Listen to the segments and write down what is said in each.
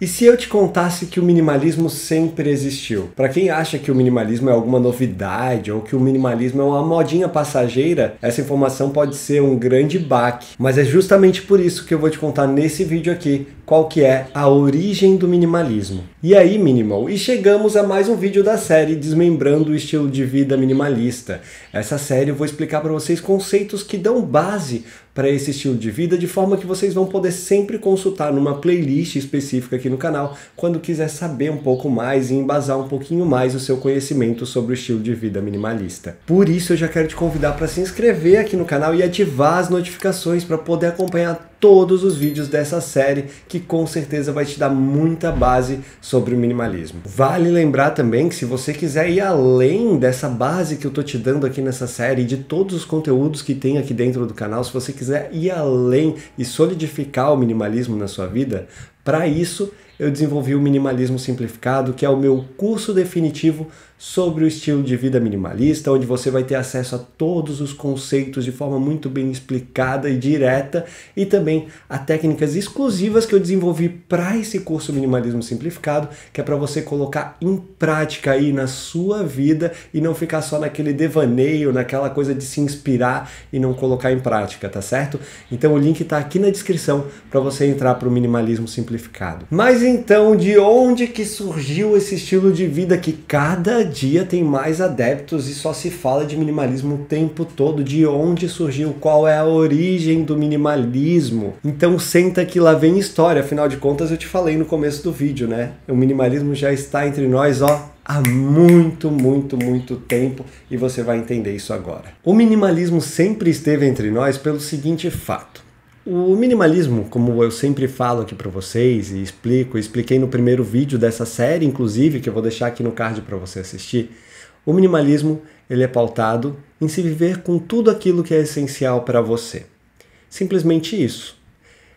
E se eu te contasse que o minimalismo sempre existiu? Para quem acha que o minimalismo é alguma novidade ou que o minimalismo é uma modinha passageira, essa informação pode ser um grande baque. Mas é justamente por isso que eu vou te contar nesse vídeo aqui qual que é a origem do minimalismo. E aí, minimal, e chegamos a mais um vídeo da série Desmembrando o estilo de vida minimalista. Essa série eu vou explicar para vocês conceitos que dão base para esse estilo de vida, de forma que vocês vão poder sempre consultar numa playlist específica aqui no canal, quando quiser saber um pouco mais e embasar um pouquinho mais o seu conhecimento sobre o estilo de vida minimalista. Por isso eu já quero te convidar para se inscrever aqui no canal e ativar as notificações para poder acompanhar todos os vídeos dessa série que com certeza vai te dar muita base sobre o minimalismo. Vale lembrar também que se você quiser ir além dessa base que eu tô te dando aqui nessa série e de todos os conteúdos que tem aqui dentro do canal, se você quiser ir além e solidificar o minimalismo na sua vida, para isso eu desenvolvi o minimalismo simplificado, que é o meu curso definitivo sobre o estilo de vida minimalista, onde você vai ter acesso a todos os conceitos de forma muito bem explicada e direta, e também a técnicas exclusivas que eu desenvolvi para esse curso Minimalismo Simplificado, que é para você colocar em prática aí na sua vida e não ficar só naquele devaneio, naquela coisa de se inspirar e não colocar em prática, tá certo? Então o link está aqui na descrição para você entrar para o Minimalismo Simplificado. Mas então, de onde que surgiu esse estilo de vida que cada dia tem mais adeptos e só se fala de minimalismo o tempo todo, de onde surgiu, qual é a origem do minimalismo. Então senta que lá vem história, afinal de contas eu te falei no começo do vídeo, né? O minimalismo já está entre nós, ó, há muito, muito, muito tempo e você vai entender isso agora. O minimalismo sempre esteve entre nós pelo seguinte fato: o minimalismo, como eu sempre falo aqui para vocês e explico, expliquei no primeiro vídeo dessa série, inclusive, que eu vou deixar aqui no card para você assistir. O minimalismo, ele é pautado em se viver com tudo aquilo que é essencial para você. Simplesmente isso.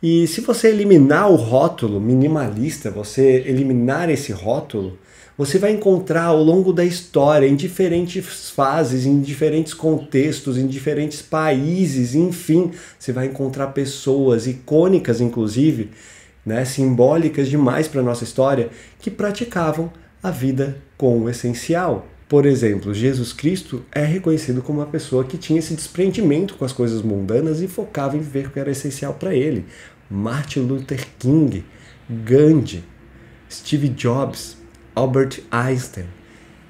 E se você eliminar o rótulo minimalista, você eliminar esse rótulo, você vai encontrar ao longo da história, em diferentes fases, em diferentes contextos, em diferentes países, enfim, você vai encontrar pessoas icônicas, inclusive, né, simbólicas demais para a nossa história, que praticavam a vida com o essencial. Por exemplo, Jesus Cristo é reconhecido como uma pessoa que tinha esse desprendimento com as coisas mundanas e focava em viver o que era essencial para ele. Martin Luther King, Gandhi, Steve Jobs, Albert Einstein.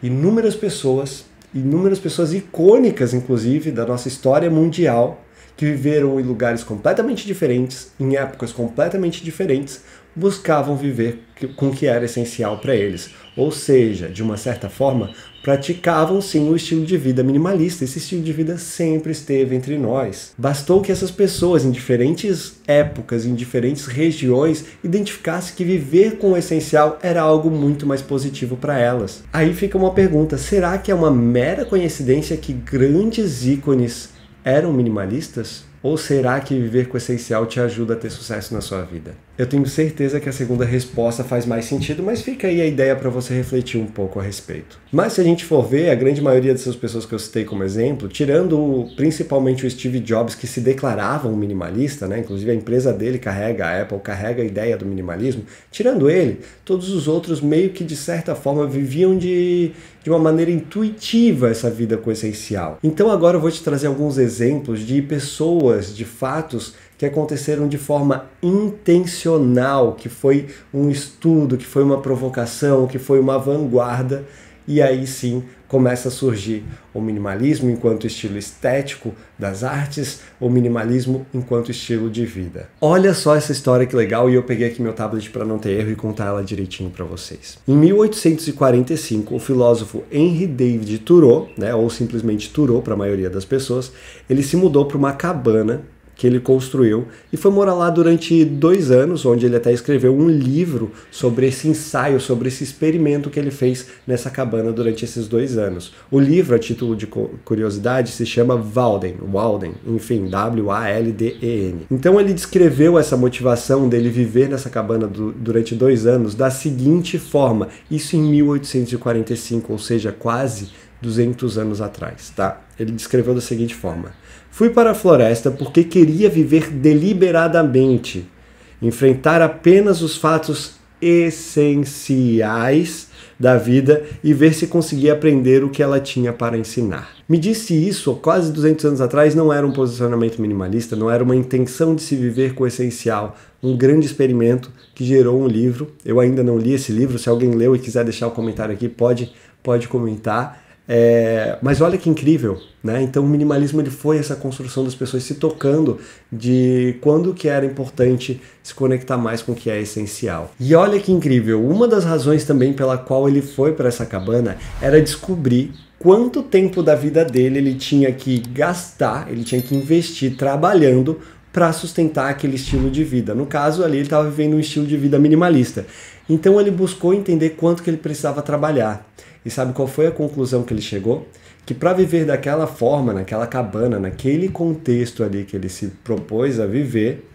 Inúmeras pessoas, inúmeras pessoas icônicas, inclusive, da nossa história mundial, que viveram em lugares completamente diferentes, em épocas completamente diferentes, buscavam viver com o que era essencial para eles, ou seja, de uma certa forma, praticavam sim o estilo de vida minimalista. Esse estilo de vida sempre esteve entre nós. Bastou que essas pessoas, em diferentes épocas, em diferentes regiões, identificassem que viver com o essencial era algo muito mais positivo para elas. Aí fica uma pergunta: será que é uma mera coincidência que grandes ícones eram minimalistas? Ou será que viver com o essencial te ajuda a ter sucesso na sua vida? Eu tenho certeza que a segunda resposta faz mais sentido, mas fica aí a ideia para você refletir um pouco a respeito. Mas se a gente for ver, a grande maioria dessas pessoas que eu citei como exemplo, tirando principalmente o Steve Jobs, que se declarava um minimalista, né? inclusive a empresa dele carrega, a Apple carrega a ideia do minimalismo, tirando ele, todos os outros meio que de certa forma viviam de, de uma maneira intuitiva essa vida com essencial. Então agora eu vou te trazer alguns exemplos de pessoas, de fatos que aconteceram de forma intencional, que foi um estudo, que foi uma provocação, que foi uma vanguarda, e aí sim começa a surgir o minimalismo enquanto estilo estético das artes, o minimalismo enquanto estilo de vida. Olha só essa história que legal e eu peguei aqui meu tablet para não ter erro e contar ela direitinho para vocês. Em 1845, o filósofo Henry David Thoreau, né, ou simplesmente Thoreau para a maioria das pessoas, ele se mudou para uma cabana que ele construiu e foi morar lá durante dois anos, onde ele até escreveu um livro sobre esse ensaio, sobre esse experimento que ele fez nessa cabana durante esses dois anos. O livro, a título de curiosidade, se chama Walden, Walden, enfim, W-A-L-D-E-N. Então ele descreveu essa motivação dele viver nessa cabana do, durante dois anos da seguinte forma, isso em 1845, ou seja, quase 200 anos atrás, tá? Ele descreveu da seguinte forma. Fui para a floresta porque queria viver deliberadamente, enfrentar apenas os fatos essenciais da vida e ver se conseguia aprender o que ela tinha para ensinar. Me disse isso quase 200 anos atrás, não era um posicionamento minimalista, não era uma intenção de se viver com o essencial, um grande experimento que gerou um livro. Eu ainda não li esse livro, se alguém leu e quiser deixar o um comentário aqui, pode, pode comentar. É, mas olha que incrível, né? Então o minimalismo ele foi essa construção das pessoas se tocando de quando que era importante se conectar mais com o que é essencial. E olha que incrível, uma das razões também pela qual ele foi para essa cabana era descobrir quanto tempo da vida dele ele tinha que gastar, ele tinha que investir trabalhando para sustentar aquele estilo de vida. No caso ali ele estava vivendo um estilo de vida minimalista. Então ele buscou entender quanto que ele precisava trabalhar. E sabe qual foi a conclusão que ele chegou? Que para viver daquela forma, naquela cabana, naquele contexto ali que ele se propôs a viver,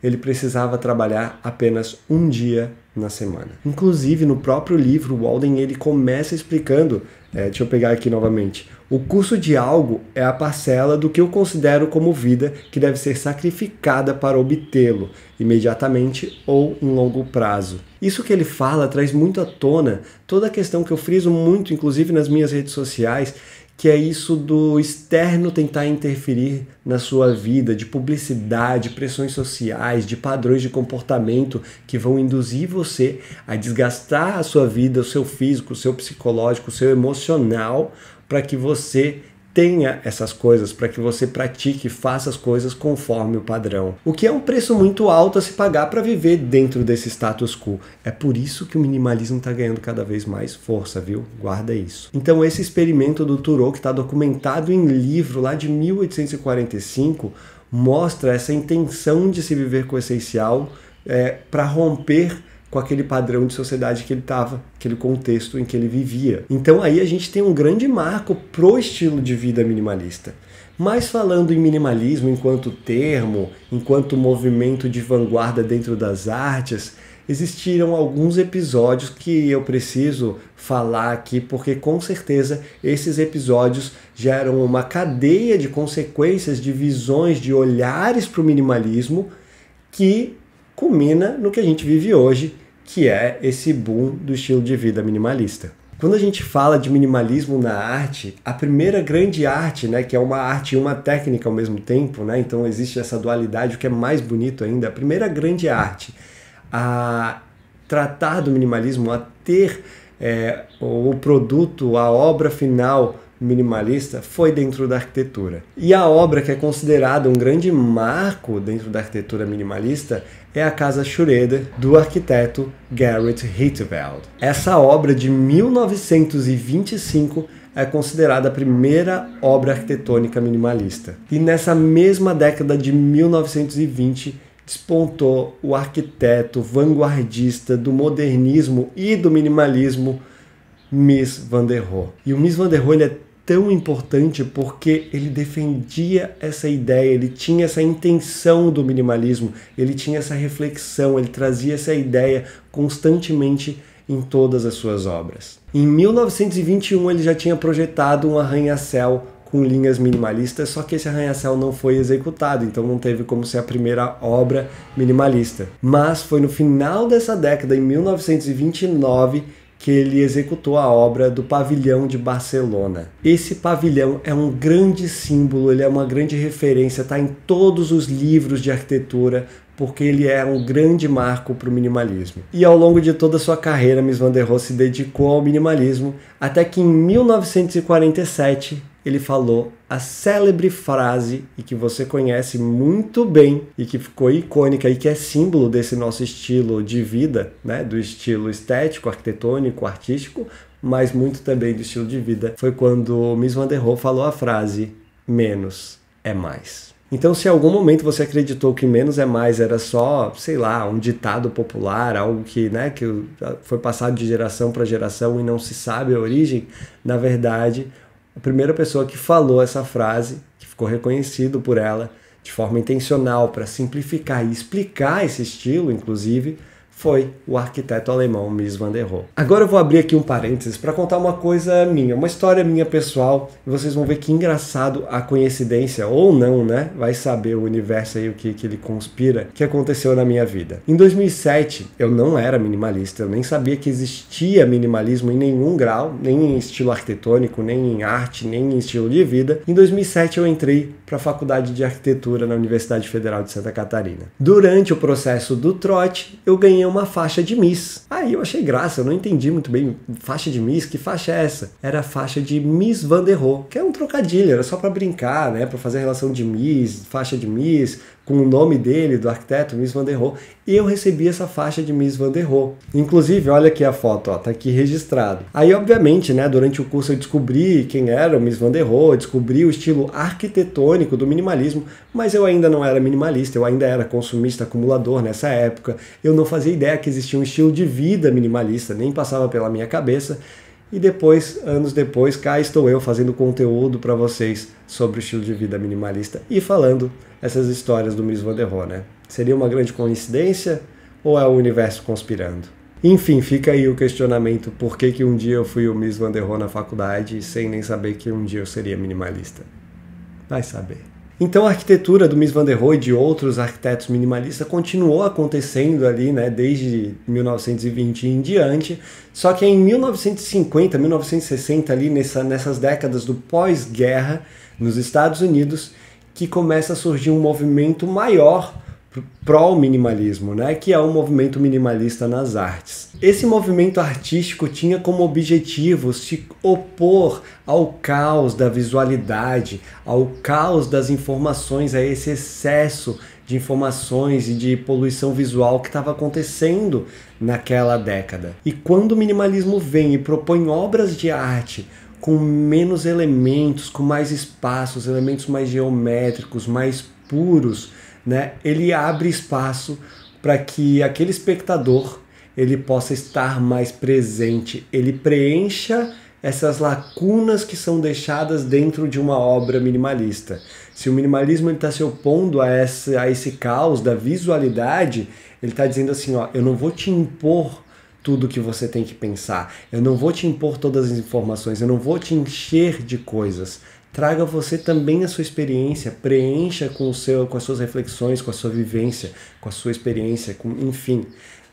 ele precisava trabalhar apenas um dia na semana. Inclusive, no próprio livro, Walden ele começa explicando é, deixa eu pegar aqui novamente. O custo de algo é a parcela do que eu considero como vida que deve ser sacrificada para obtê-lo, imediatamente ou em longo prazo. Isso que ele fala traz muito à tona toda a questão que eu friso muito, inclusive nas minhas redes sociais, que é isso do externo tentar interferir na sua vida, de publicidade, pressões sociais, de padrões de comportamento que vão induzir você a desgastar a sua vida, o seu físico, o seu psicológico, o seu emocional, para que você tenha essas coisas, para que você pratique e faça as coisas conforme o padrão. O que é um preço muito alto a se pagar para viver dentro desse status quo. É por isso que o minimalismo está ganhando cada vez mais força, viu? Guarda isso. Então esse experimento do Thoreau, que está documentado em livro lá de 1845, mostra essa intenção de se viver com o essencial é, para romper com aquele padrão de sociedade que ele estava, aquele contexto em que ele vivia. Então aí a gente tem um grande marco pro estilo de vida minimalista. Mas falando em minimalismo enquanto termo, enquanto movimento de vanguarda dentro das artes, existiram alguns episódios que eu preciso falar aqui, porque com certeza esses episódios geram uma cadeia de consequências, de visões, de olhares para o minimalismo que culmina no que a gente vive hoje, que é esse boom do estilo de vida minimalista. Quando a gente fala de minimalismo na arte, a primeira grande arte, né, que é uma arte e uma técnica ao mesmo tempo, né, então existe essa dualidade, o que é mais bonito ainda, a primeira grande arte a tratar do minimalismo, a ter é, o produto, a obra final minimalista foi dentro da arquitetura. E a obra que é considerada um grande marco dentro da arquitetura minimalista é a Casa Schroeder do arquiteto Garrett Hitveld. Essa obra de 1925 é considerada a primeira obra arquitetônica minimalista. E nessa mesma década de 1920 despontou o arquiteto vanguardista do modernismo e do minimalismo Mies van der Rohe. E o Mies van der Rohe é tão importante porque ele defendia essa ideia, ele tinha essa intenção do minimalismo, ele tinha essa reflexão, ele trazia essa ideia constantemente em todas as suas obras. Em 1921 ele já tinha projetado um arranha-céu com linhas minimalistas, só que esse arranha-céu não foi executado, então não teve como ser a primeira obra minimalista. Mas foi no final dessa década, em 1929, que ele executou a obra do pavilhão de Barcelona. Esse pavilhão é um grande símbolo, ele é uma grande referência, está em todos os livros de arquitetura, porque ele é um grande marco para o minimalismo. E ao longo de toda a sua carreira, Miss Van der Rohe se dedicou ao minimalismo, até que em 1947 ele falou a célebre frase e que você conhece muito bem e que ficou icônica e que é símbolo desse nosso estilo de vida, né, do estilo estético, arquitetônico, artístico, mas muito também do estilo de vida. Foi quando Miss Van der Rohe falou a frase menos é mais. Então, se em algum momento você acreditou que menos é mais era só, sei lá, um ditado popular, algo que, né, que foi passado de geração para geração e não se sabe a origem, na verdade, a primeira pessoa que falou essa frase, que ficou reconhecido por ela de forma intencional para simplificar e explicar esse estilo, inclusive, foi o arquiteto alemão Mies van der Rohe. Agora eu vou abrir aqui um parênteses para contar uma coisa minha, uma história minha pessoal, e vocês vão ver que engraçado a coincidência, ou não, né? Vai saber o universo aí, o que, que ele conspira, que aconteceu na minha vida. Em 2007, eu não era minimalista, eu nem sabia que existia minimalismo em nenhum grau, nem em estilo arquitetônico, nem em arte, nem em estilo de vida. Em 2007, eu entrei para a Faculdade de Arquitetura na Universidade Federal de Santa Catarina. Durante o processo do trote, eu ganhei uma faixa de Miss. Aí eu achei graça, eu não entendi muito bem. Faixa de Miss, que faixa é essa? Era a faixa de Miss Van der Rohe, que é um trocadilho, era só para brincar, né? Para fazer relação de Miss, faixa de Miss, com o nome dele, do arquiteto Miss Van der Rohe, eu recebi essa faixa de Miss Van der Rohe. Inclusive, olha aqui a foto, ó, tá aqui registrado. Aí, obviamente, né, durante o curso eu descobri quem era o Miss Van der Rohe, descobri o estilo arquitetônico do minimalismo, mas eu ainda não era minimalista, eu ainda era consumista acumulador nessa época. Eu não fazia ideia que existia um estilo de vida minimalista, nem passava pela minha cabeça. E depois, anos depois, cá estou eu fazendo conteúdo para vocês sobre o estilo de vida minimalista e falando essas histórias do Mies van der Rohe, né? Seria uma grande coincidência ou é o universo conspirando? Enfim, fica aí o questionamento por que, que um dia eu fui o Mies van der Rohe na faculdade sem nem saber que um dia eu seria minimalista. Vai saber. Então a arquitetura do Mies van der Rohe e de outros arquitetos minimalistas continuou acontecendo ali, né, desde 1920 em diante. Só que em 1950, 1960 ali nessa, nessas décadas do pós-guerra nos Estados Unidos, que começa a surgir um movimento maior pro minimalismo, né, que é o movimento minimalista nas artes. Esse movimento artístico tinha como objetivo se opor ao caos da visualidade, ao caos das informações, a esse excesso de informações e de poluição visual que estava acontecendo naquela década. E quando o minimalismo vem e propõe obras de arte com menos elementos, com mais espaços, elementos mais geométricos, mais puros, né, ele abre espaço para que aquele espectador ele possa estar mais presente, ele preencha essas lacunas que são deixadas dentro de uma obra minimalista. Se o minimalismo está se opondo a esse, a esse caos da visualidade, ele está dizendo assim: ó, eu não vou te impor tudo que você tem que pensar, eu não vou te impor todas as informações, eu não vou te encher de coisas traga você também a sua experiência, preencha com, o seu, com as suas reflexões, com a sua vivência, com a sua experiência, com, enfim.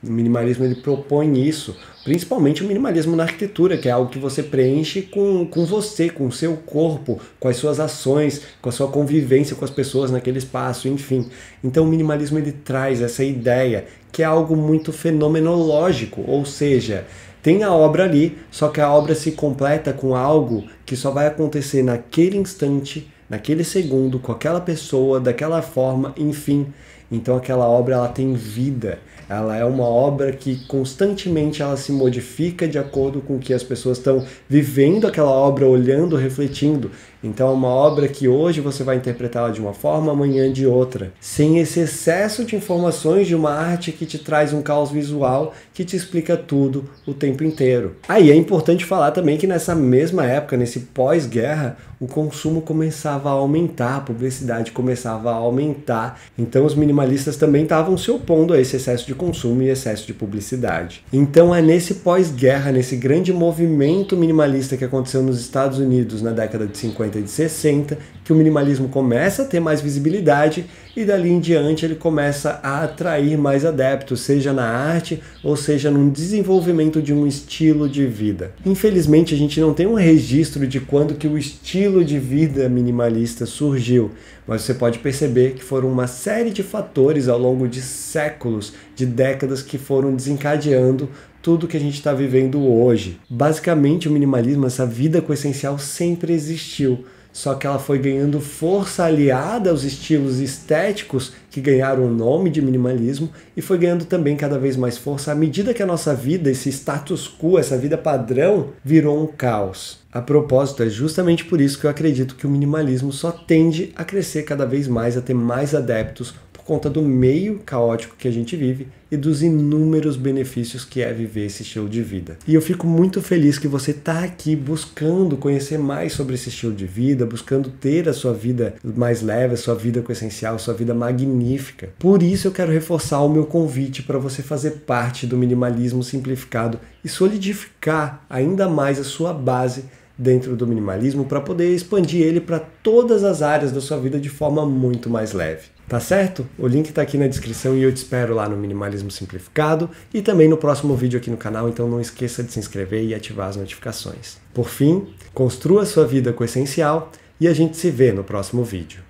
O minimalismo ele propõe isso, principalmente o minimalismo na arquitetura, que é algo que você preenche com, com você, com o seu corpo, com as suas ações, com a sua convivência com as pessoas naquele espaço, enfim. Então o minimalismo ele traz essa ideia que é algo muito fenomenológico, ou seja, tem a obra ali, só que a obra se completa com algo que só vai acontecer naquele instante, naquele segundo, com aquela pessoa, daquela forma, enfim. Então aquela obra ela tem vida. Ela é uma obra que constantemente ela se modifica de acordo com o que as pessoas estão vivendo aquela obra, olhando, refletindo. Então, é uma obra que hoje você vai interpretá-la de uma forma, amanhã de outra. Sem esse excesso de informações de uma arte que te traz um caos visual que te explica tudo o tempo inteiro. Aí é importante falar também que nessa mesma época, nesse pós-guerra, o consumo começava a aumentar, a publicidade começava a aumentar. Então, os minimalistas também estavam se opondo a esse excesso de consumo e excesso de publicidade. Então, é nesse pós-guerra, nesse grande movimento minimalista que aconteceu nos Estados Unidos na década de 50 50 e de 60, que o minimalismo começa a ter mais visibilidade e dali em diante ele começa a atrair mais adeptos, seja na arte ou seja no desenvolvimento de um estilo de vida. Infelizmente, a gente não tem um registro de quando que o estilo de vida minimalista surgiu, mas você pode perceber que foram uma série de fatores ao longo de séculos, de décadas que foram desencadeando tudo que a gente está vivendo hoje. Basicamente, o minimalismo, essa vida com o essencial, sempre existiu. Só que ela foi ganhando força aliada aos estilos estéticos que ganharam o nome de minimalismo e foi ganhando também cada vez mais força à medida que a nossa vida, esse status quo, essa vida padrão, virou um caos. A propósito, é justamente por isso que eu acredito que o minimalismo só tende a crescer cada vez mais, a ter mais adeptos, conta do meio caótico que a gente vive e dos inúmeros benefícios que é viver esse estilo de vida. E eu fico muito feliz que você está aqui buscando conhecer mais sobre esse estilo de vida, buscando ter a sua vida mais leve, a sua vida com essencial, a sua vida magnífica. Por isso eu quero reforçar o meu convite para você fazer parte do minimalismo simplificado e solidificar ainda mais a sua base dentro do minimalismo para poder expandir ele para todas as áreas da sua vida de forma muito mais leve. Tá certo? O link está aqui na descrição e eu te espero lá no Minimalismo Simplificado e também no próximo vídeo aqui no canal, então não esqueça de se inscrever e ativar as notificações. Por fim, construa sua vida com o essencial e a gente se vê no próximo vídeo.